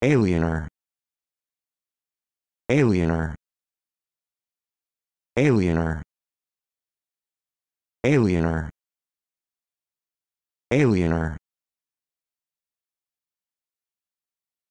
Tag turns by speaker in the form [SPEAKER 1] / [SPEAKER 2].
[SPEAKER 1] Aliener Aliener Aliener Aliener Aliener